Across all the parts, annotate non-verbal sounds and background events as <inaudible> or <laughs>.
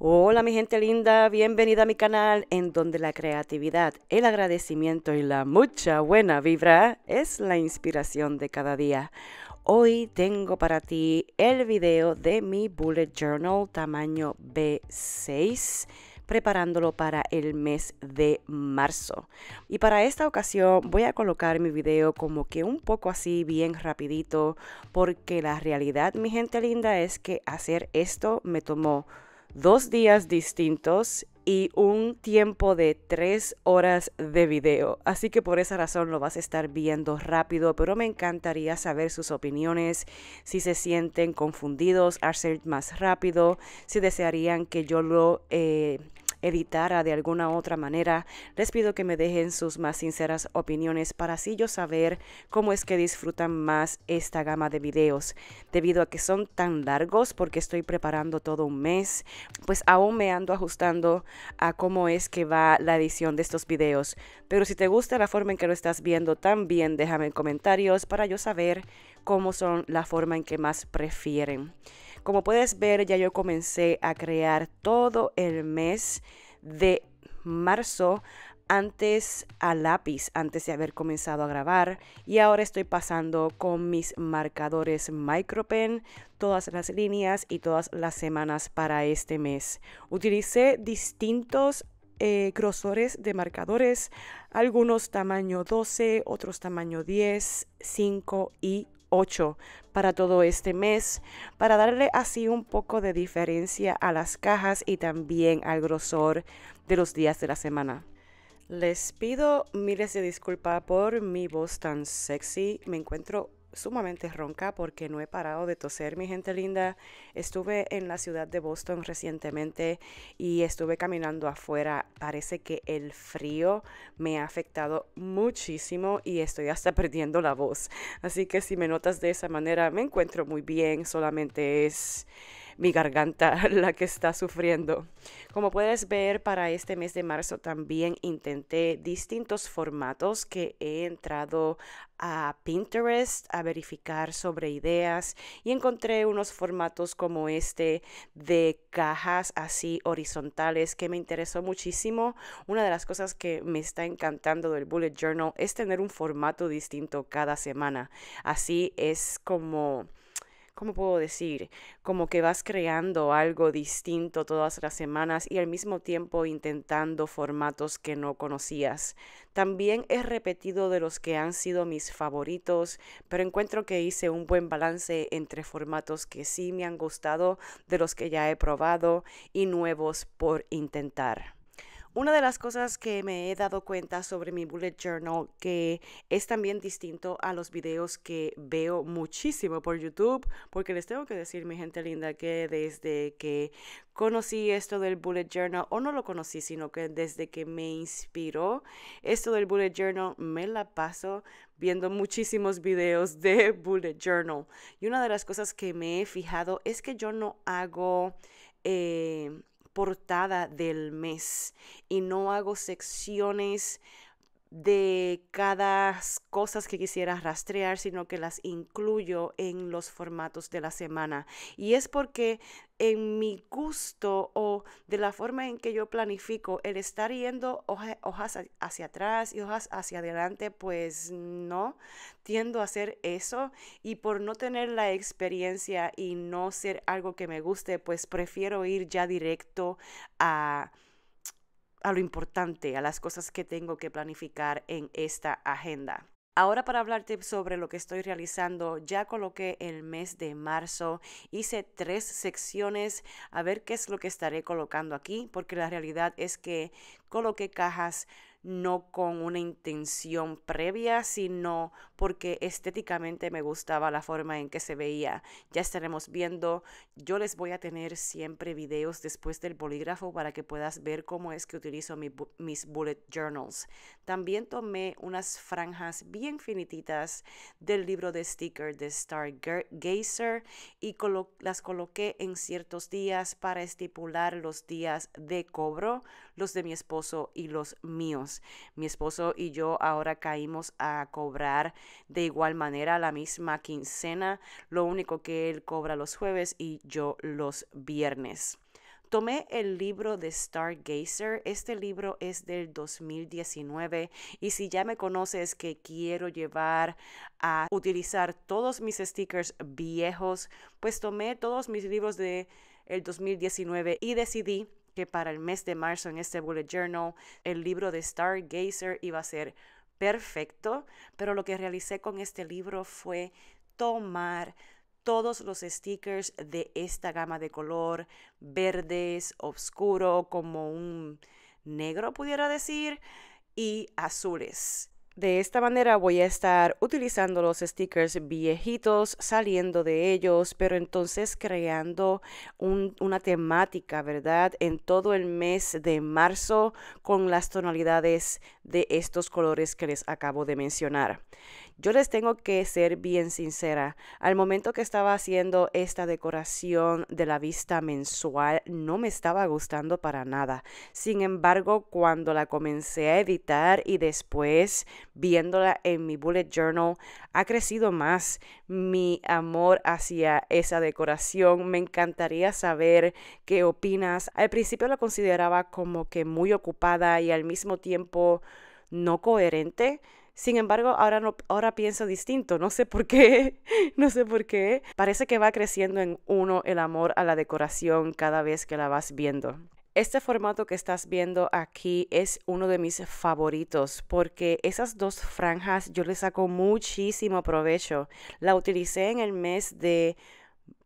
Hola mi gente linda, bienvenida a mi canal en donde la creatividad, el agradecimiento y la mucha buena vibra es la inspiración de cada día. Hoy tengo para ti el video de mi bullet journal tamaño B6 preparándolo para el mes de marzo. Y para esta ocasión voy a colocar mi video como que un poco así bien rapidito porque la realidad mi gente linda es que hacer esto me tomó dos días distintos y un tiempo de tres horas de video. Así que por esa razón lo vas a estar viendo rápido, pero me encantaría saber sus opiniones, si se sienten confundidos, hacer más rápido, si desearían que yo lo... Eh, editara de alguna otra manera, les pido que me dejen sus más sinceras opiniones para así yo saber cómo es que disfrutan más esta gama de videos. Debido a que son tan largos porque estoy preparando todo un mes, pues aún me ando ajustando a cómo es que va la edición de estos videos. Pero si te gusta la forma en que lo estás viendo también, déjame en comentarios para yo saber cómo son la forma en que más prefieren. Como puedes ver, ya yo comencé a crear todo el mes de marzo antes a lápiz, antes de haber comenzado a grabar. Y ahora estoy pasando con mis marcadores MicroPen, todas las líneas y todas las semanas para este mes. Utilicé distintos eh, grosores de marcadores, algunos tamaño 12, otros tamaño 10, 5 y 8 para todo este mes, para darle así un poco de diferencia a las cajas y también al grosor de los días de la semana. Les pido miles de disculpas por mi voz tan sexy. Me encuentro sumamente ronca porque no he parado de toser, mi gente linda. Estuve en la ciudad de Boston recientemente y estuve caminando afuera. Parece que el frío me ha afectado muchísimo y estoy hasta <laughs> perdiendo la voz. Así que si me notas de esa manera, me encuentro muy bien, solamente es mi garganta <laughs> la que está sufriendo. Como puedes ver, para este mes de marzo también intenté distintos formatos que he entrado a Pinterest a verificar sobre ideas y encontré unos formatos como este de cajas así horizontales que me interesó muchísimo. Una de las cosas que me está encantando del bullet journal es tener un formato distinto cada semana. Así es como ¿cómo puedo decir? Como que vas creando algo distinto todas las semanas y al mismo tiempo intentando formatos que no conocías. También he repetido de los que han sido mis favoritos, pero encuentro que hice un buen balance entre formatos que sí me han gustado, de los que ya he probado y nuevos por intentar. Una de las cosas que me he dado cuenta sobre mi bullet journal, que es también distinto a los videos que veo muchísimo por YouTube, porque les tengo que decir, mi gente linda, que desde que conocí esto del bullet journal, o no lo conocí, sino que desde que me inspiró esto del bullet journal, me la paso viendo muchísimos videos de bullet journal. Y una de las cosas que me he fijado es que yo no hago... Eh, portada del mes y no hago secciones de cada cosas que quisiera rastrear, sino que las incluyo en los formatos de la semana. Y es porque en mi gusto o de la forma en que yo planifico, el estar yendo hojas hacia atrás y hojas hacia adelante, pues no, tiendo a hacer eso y por no tener la experiencia y no ser algo que me guste, pues prefiero ir ya directo a a lo importante, a las cosas que tengo que planificar en esta agenda. Ahora para hablarte sobre lo que estoy realizando, ya coloqué el mes de marzo, hice tres secciones, a ver qué es lo que estaré colocando aquí, porque la realidad es que coloqué cajas no con una intención previa, sino porque estéticamente me gustaba la forma en que se veía. Ya estaremos viendo, yo les voy a tener siempre videos después del bolígrafo para que puedas ver cómo es que utilizo mis bullet journals. También tomé unas franjas bien finititas del libro de sticker de Stargazer y las coloqué en ciertos días para estipular los días de cobro, los de mi esposo y los míos. Mi esposo y yo ahora caímos a cobrar de igual manera la misma quincena, lo único que él cobra los jueves y yo los viernes. Tomé el libro de Stargazer. Este libro es del 2019 y si ya me conoces que quiero llevar a utilizar todos mis stickers viejos, pues tomé todos mis libros de el 2019 y decidí que para el mes de marzo en este bullet journal el libro de Stargazer iba a ser perfecto, pero lo que realicé con este libro fue tomar todos los stickers de esta gama de color, verdes, oscuro, como un negro pudiera decir, y azules. De esta manera voy a estar utilizando los stickers viejitos, saliendo de ellos, pero entonces creando una temática, ¿verdad? En todo el mes de marzo con las tonalidades de estos colores que les acabo de mencionar. Yo les tengo que ser bien sincera. Al momento que estaba haciendo esta decoración de la vista mensual, no me estaba gustando para nada. Sin embargo, cuando la comencé a editar y después viéndola en mi bullet journal, ha crecido más mi amor hacia esa decoración. Me encantaría saber qué opinas. Al principio la consideraba como que muy ocupada y al mismo tiempo no coherente. Sin embargo, ahora, ahora pienso distinto, no sé por qué, <laughs> no sé por qué. Parece que va creciendo en uno el amor a la decoración cada vez que la vas viendo. Este formato que estás viendo aquí es uno de mis favoritos porque esas dos franjas yo le saco muchísimo provecho. La utilicé en el mes de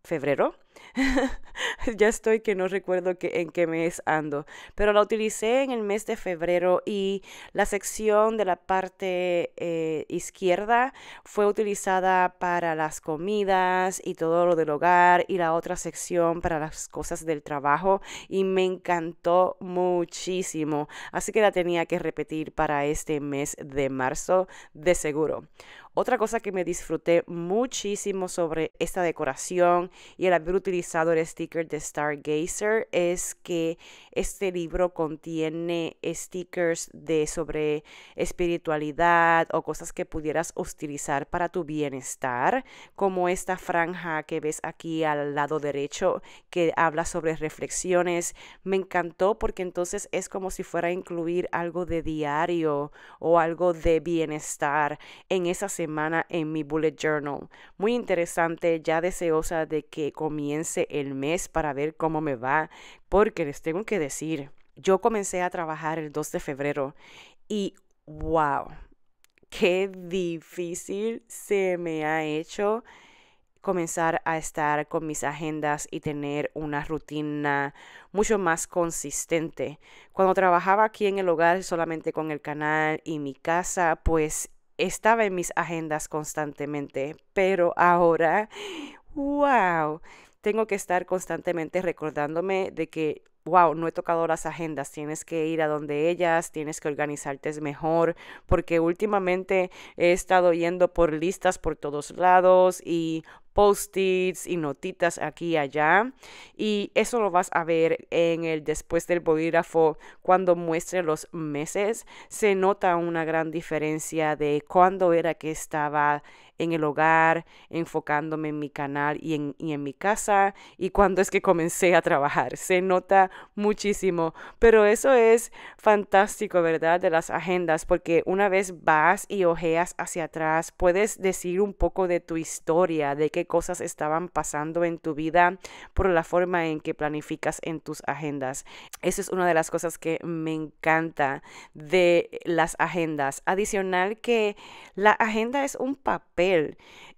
febrero <laughs> ya estoy que no recuerdo en qué mes ando, pero la utilicé en el mes de febrero y la sección de la parte eh, izquierda fue utilizada para las comidas y todo lo del hogar y la otra sección para las cosas del trabajo y me encantó muchísimo, así que la tenía que repetir para este mes de marzo de seguro. Otra cosa que me disfruté muchísimo sobre esta decoración y el haber utilizado el sticker de Stargazer es que este libro contiene stickers de sobre espiritualidad o cosas que pudieras utilizar para tu bienestar, como esta franja que ves aquí al lado derecho que habla sobre reflexiones. Me encantó porque entonces es como si fuera a incluir algo de diario o algo de bienestar en esa semana en mi bullet journal. Muy interesante, ya deseosa de que comience el mes para ver cómo me va, porque les tengo que decir, yo comencé a trabajar el 2 de febrero y wow, qué difícil se me ha hecho comenzar a estar con mis agendas y tener una rutina mucho más consistente. Cuando trabajaba aquí en el hogar solamente con el canal y mi casa, pues estaba en mis agendas constantemente, pero ahora, wow, tengo que estar constantemente recordándome de que, wow, no he tocado las agendas, tienes que ir a donde ellas, tienes que organizarte mejor, porque últimamente he estado yendo por listas por todos lados y post-its y notitas aquí y allá. Y eso lo vas a ver en el después del bolígrafo cuando muestre los meses. Se nota una gran diferencia de cuando era que estaba en el hogar, enfocándome en mi canal y en, mi casa y cuando es que comencé a trabajar. Se nota muchísimo, pero eso es fantástico, ¿verdad? De las agendas, porque una vez vas y ojeas hacia atrás, puedes decir un poco de tu historia, de qué cosas estaban pasando en tu vida por la forma en que planificas en tus agendas. Esa es una de las cosas que me encanta de las agendas. Adicional que la agenda es un papel,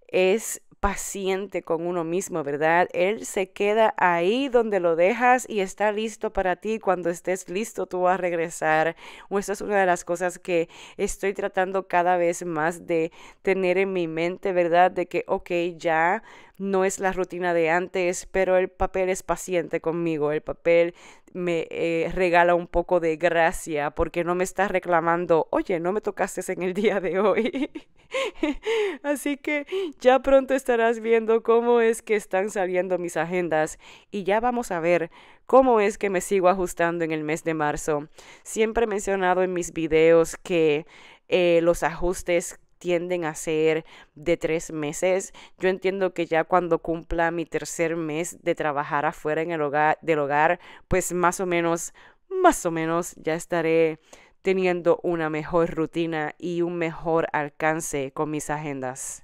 es paciente con uno mismo, ¿verdad? Él se queda ahí donde lo dejas y está listo para ti. Cuando estés listo, tú vas a regresar. O esa es una de las cosas que estoy tratando cada vez más de tener en mi mente, ¿verdad? De que, ok, ya no es la rutina de antes, pero el papel es paciente conmigo. El papel me eh, regala un poco de gracia porque no me está reclamando, oye, no me tocaste en el día de hoy. <laughs> Así que ya pronto está estarás viendo cómo es que están saliendo mis agendas y ya vamos a ver cómo es que me sigo ajustando en el mes de marzo. Siempre he mencionado en mis videos que eh, los ajustes tienden a ser de tres meses. Yo entiendo que ya cuando cumpla mi tercer mes de trabajar afuera en el hogar, del hogar, pues más o menos, más o menos ya estaré teniendo una mejor rutina y un mejor alcance con mis agendas.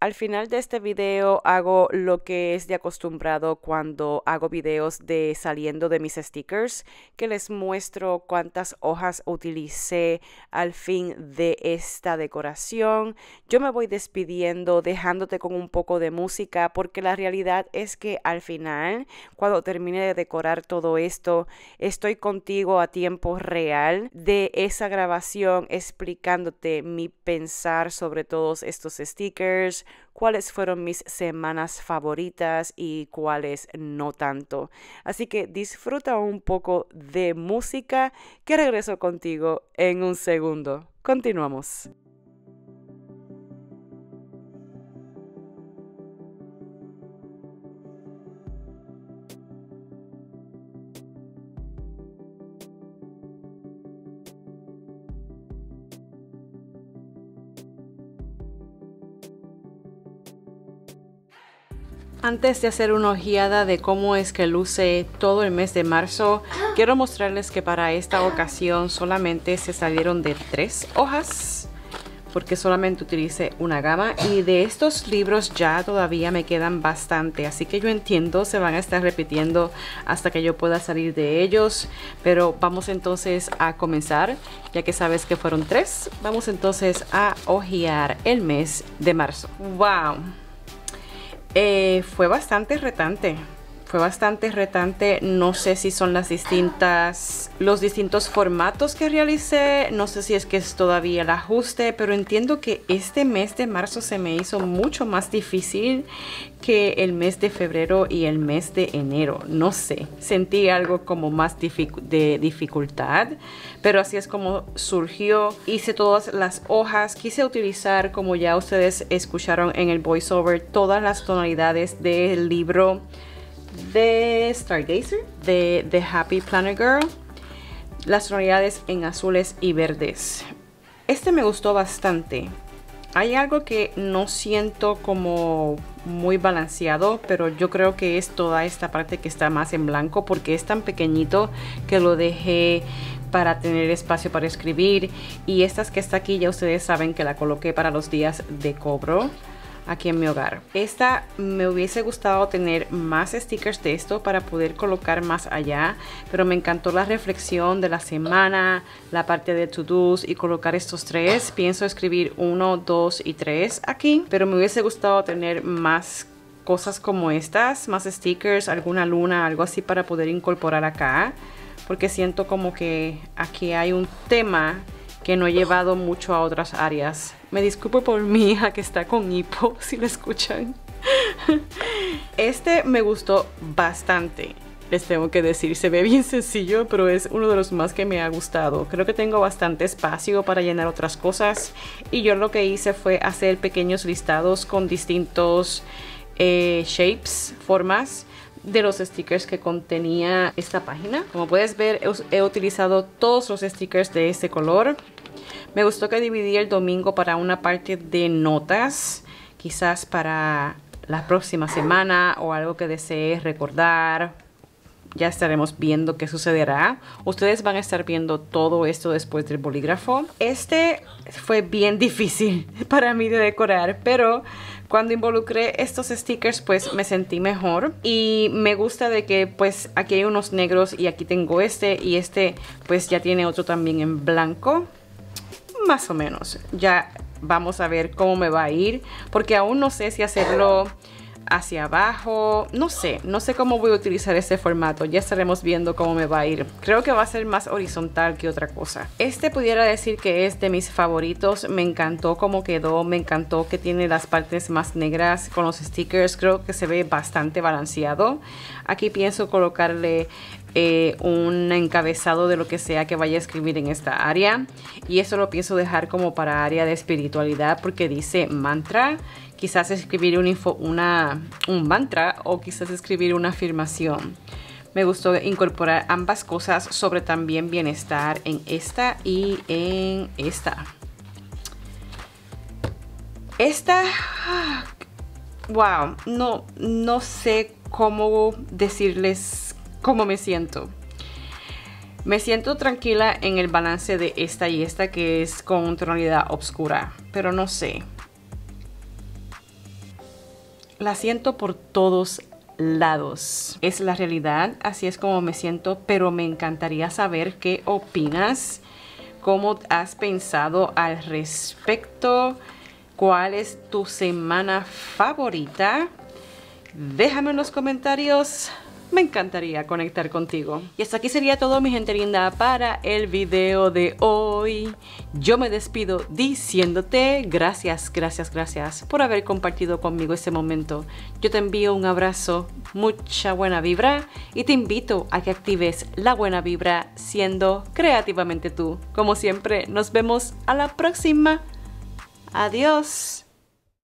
Al final de este video hago lo que es de acostumbrado cuando hago videos de saliendo de mis stickers, que les muestro cuántas hojas utilicé al fin de esta decoración. Yo me voy despidiendo dejándote con un poco de música porque la realidad es que al final, cuando termine de decorar todo esto, estoy contigo a tiempo real de esa grabación explicándote mi pensar sobre todos estos stickers cuáles fueron mis semanas favoritas y cuáles no tanto. Así que disfruta un poco de música que regreso contigo en un segundo. Continuamos. Antes de hacer una ojeada de cómo es que luce todo el mes de marzo, quiero mostrarles que para esta ocasión solamente se salieron de tres hojas porque solamente utilicé una gama y de estos libros ya todavía me quedan bastante así que yo entiendo se van a estar repitiendo hasta que yo pueda salir de ellos pero vamos entonces a comenzar ya que sabes que fueron tres vamos entonces a hojear el mes de marzo wow eh, fue bastante retante fue bastante retante. No sé si son las distintas, los distintos formatos que realicé. No sé si es que es todavía el ajuste, pero entiendo que este mes de marzo se me hizo mucho más difícil que el mes de febrero y el mes de enero. No sé, sentí algo como más de dificultad, pero así es como surgió. Hice todas las hojas, quise utilizar, como ya ustedes escucharon en el voiceover, todas las tonalidades del libro de Stargazer, de The Happy Planner Girl. Las tonalidades en azules y verdes. Este me gustó bastante. Hay algo que no siento como muy balanceado, pero yo creo que es toda esta parte que está más en blanco porque es tan pequeñito que lo dejé para tener espacio para escribir y estas que está aquí ya ustedes saben que la coloqué para los días de cobro aquí en mi hogar. Esta me hubiese gustado tener más stickers de esto para poder colocar más allá, pero me encantó la reflexión de la semana, la parte de to y colocar estos tres. Pienso escribir uno, dos y tres aquí, pero me hubiese gustado tener más cosas como estas, más stickers, alguna luna, algo así para poder incorporar acá, porque siento como que aquí hay un tema que no he llevado mucho a otras áreas me disculpo por mi hija que está con hipo, <laughs> si lo escuchan. Este me gustó bastante. Les tengo que decir, se ve bien sencillo, pero es uno de los más que me ha gustado. Creo que tengo bastante espacio para llenar otras cosas. Y yo lo que hice fue hacer pequeños listados con distintos eh, shapes, formas de los stickers que contenía esta página. Como puedes ver, he utilizado todos los stickers de este color. Me gustó que dividí el domingo para una parte de notas, quizás para la próxima semana o algo que desees recordar. Ya estaremos viendo qué sucederá. Ustedes van a estar viendo todo esto después del bolígrafo. Este fue bien <laughs> difícil para mí de decorar, pero cuando involucré estos stickers pues me sentí mejor y me gusta de que pues aquí hay unos negros y aquí tengo este y este pues ya tiene otro también en blanco más o menos. Ya vamos a ver cómo me va a ir, porque aún no sé si hacerlo hacia abajo, no sé, no sé cómo voy a utilizar este formato, ya estaremos viendo cómo me va a ir. Creo que va a ser más horizontal que otra cosa. Este pudiera decir que es de mis favoritos, me encantó cómo quedó, me encantó que tiene las partes más negras con los stickers, creo que se ve bastante balanceado. Aquí pienso colocarle eh, un encabezado de lo que sea que vaya a escribir en esta área. Y eso lo pienso dejar como para área de espiritualidad porque dice mantra. Quizás escribir un, info, una, un mantra o quizás escribir una afirmación. Me gustó incorporar ambas cosas sobre también bienestar en esta y en esta. Esta, wow, ah, no, no sé cómo decirles cómo me siento. Me siento tranquila en el balance de esta y esta que es con tonalidad oscura, pero no sé. La siento por todos lados. Es la realidad, así es como me siento, pero me encantaría saber qué opinas, cómo has pensado al respecto, cuál es tu semana favorita. Déjame en los comentarios me encantaría conectar contigo. Y hasta aquí sería todo mi gente linda para el video de hoy. Yo me despido diciéndote gracias, gracias, gracias por haber compartido conmigo este momento. Yo te envío un abrazo, mucha buena vibra y te invito a que actives la buena vibra siendo creativamente tú. Como siempre, nos vemos a la próxima. Adiós.